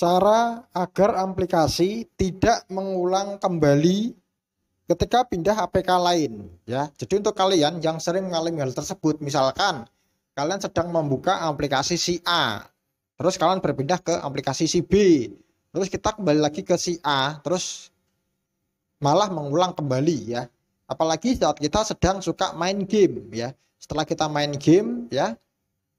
cara agar aplikasi tidak mengulang kembali ketika pindah APK lain ya. Jadi untuk kalian yang sering mengalami hal tersebut, misalkan kalian sedang membuka aplikasi si A, terus kalian berpindah ke aplikasi si B, terus kita kembali lagi ke si A, terus malah mengulang kembali ya. Apalagi saat kita sedang suka main game ya. Setelah kita main game ya,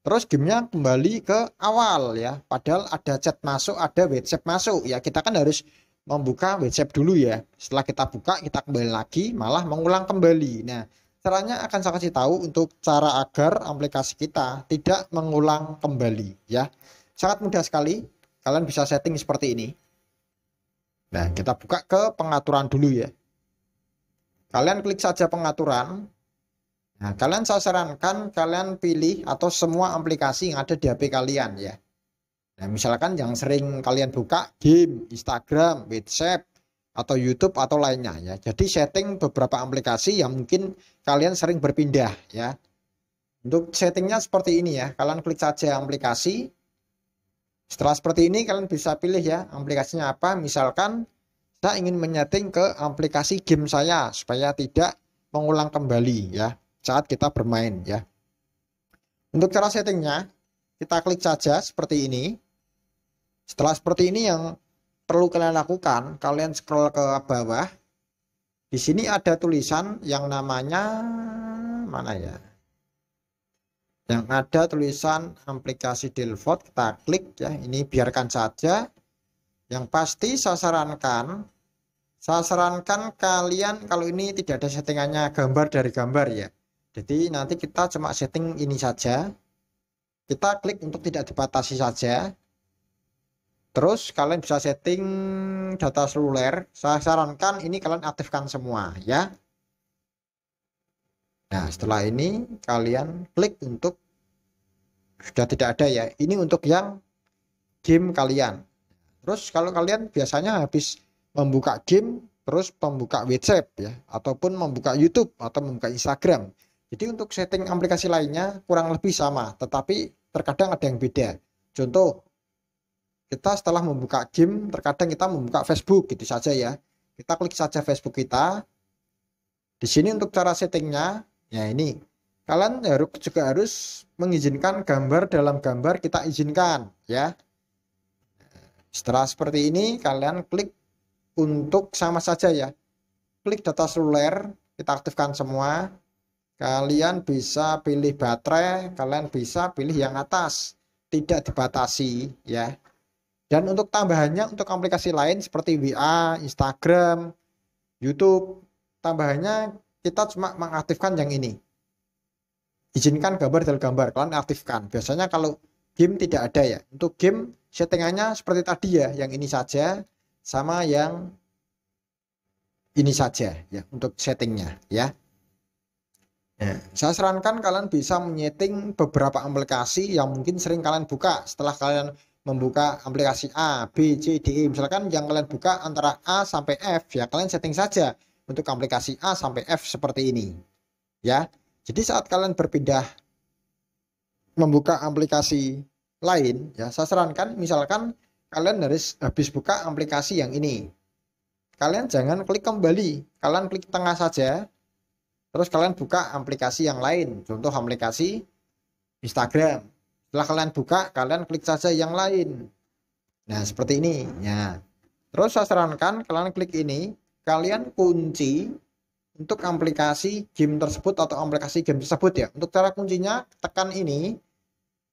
Terus gamenya kembali ke awal ya. Padahal ada chat masuk, ada WhatsApp masuk. Ya kita kan harus membuka WhatsApp dulu ya. Setelah kita buka, kita kembali lagi, malah mengulang kembali. Nah, caranya akan saya kasih tahu untuk cara agar aplikasi kita tidak mengulang kembali ya. Sangat mudah sekali. Kalian bisa setting seperti ini. Nah, kita buka ke pengaturan dulu ya. Kalian klik saja pengaturan, Nah, kalian saya sarankan kalian pilih atau semua aplikasi yang ada di HP kalian ya. Nah, misalkan yang sering kalian buka game, Instagram, WhatsApp, atau YouTube atau lainnya ya. Jadi setting beberapa aplikasi yang mungkin kalian sering berpindah ya. Untuk settingnya seperti ini ya. Kalian klik saja aplikasi. Setelah seperti ini kalian bisa pilih ya aplikasinya apa. Misalkan saya ingin menyeting ke aplikasi game saya supaya tidak mengulang kembali ya saat kita bermain ya. Untuk cara settingnya, kita klik saja seperti ini. Setelah seperti ini yang perlu kalian lakukan, kalian scroll ke bawah. Di sini ada tulisan yang namanya mana ya? Yang ada tulisan aplikasi Delvot, kita klik ya. Ini biarkan saja. Yang pasti saya sarankan saya sarankan kalian kalau ini tidak ada settingannya gambar dari gambar ya jadi nanti kita cuma setting ini saja. Kita klik untuk tidak dibatasi saja. Terus kalian bisa setting data seluler. Saya sarankan ini kalian aktifkan semua ya. Nah setelah ini kalian klik untuk sudah tidak ada ya. Ini untuk yang game kalian. Terus kalau kalian biasanya habis membuka game terus membuka WhatsApp ya ataupun membuka YouTube atau membuka Instagram jadi untuk setting aplikasi lainnya kurang lebih sama, tetapi terkadang ada yang beda. Contoh, kita setelah membuka game, terkadang kita membuka Facebook gitu saja ya. Kita klik saja Facebook kita. Di sini untuk cara settingnya, ya ini. Kalian harus juga harus mengizinkan gambar dalam gambar kita izinkan ya. Setelah seperti ini, kalian klik untuk sama saja ya. Klik data seluler, kita aktifkan semua. Kalian bisa pilih baterai, kalian bisa pilih yang atas, tidak dibatasi ya. Dan untuk tambahannya untuk aplikasi lain seperti WA, Instagram, YouTube, tambahannya kita cuma mengaktifkan yang ini. Izinkan gambar dan gambar, kalian aktifkan. Biasanya kalau game tidak ada ya. Untuk game settingannya seperti tadi ya, yang ini saja sama yang ini saja ya untuk settingnya ya. Ya. saya sarankan kalian bisa menyeting beberapa aplikasi yang mungkin sering kalian buka setelah kalian membuka aplikasi A, B, C, D, E. Misalkan yang kalian buka antara A sampai F, ya kalian setting saja untuk aplikasi A sampai F seperti ini. Ya. Jadi saat kalian berpindah membuka aplikasi lain, ya saya sarankan misalkan kalian harus habis buka aplikasi yang ini. Kalian jangan klik kembali, kalian klik tengah saja Terus kalian buka aplikasi yang lain, contoh aplikasi Instagram. Setelah kalian buka, kalian klik saja yang lain. Nah, seperti ini ya. Terus saya sarankan kalian klik ini, kalian kunci untuk aplikasi game tersebut atau aplikasi game tersebut ya. Untuk cara kuncinya tekan ini,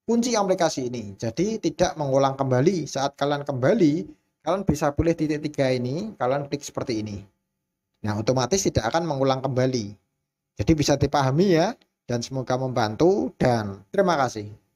kunci aplikasi ini. Jadi tidak mengulang kembali. Saat kalian kembali, kalian bisa pilih titik tiga ini, kalian klik seperti ini. Nah, otomatis tidak akan mengulang kembali. Jadi bisa dipahami ya dan semoga membantu dan terima kasih.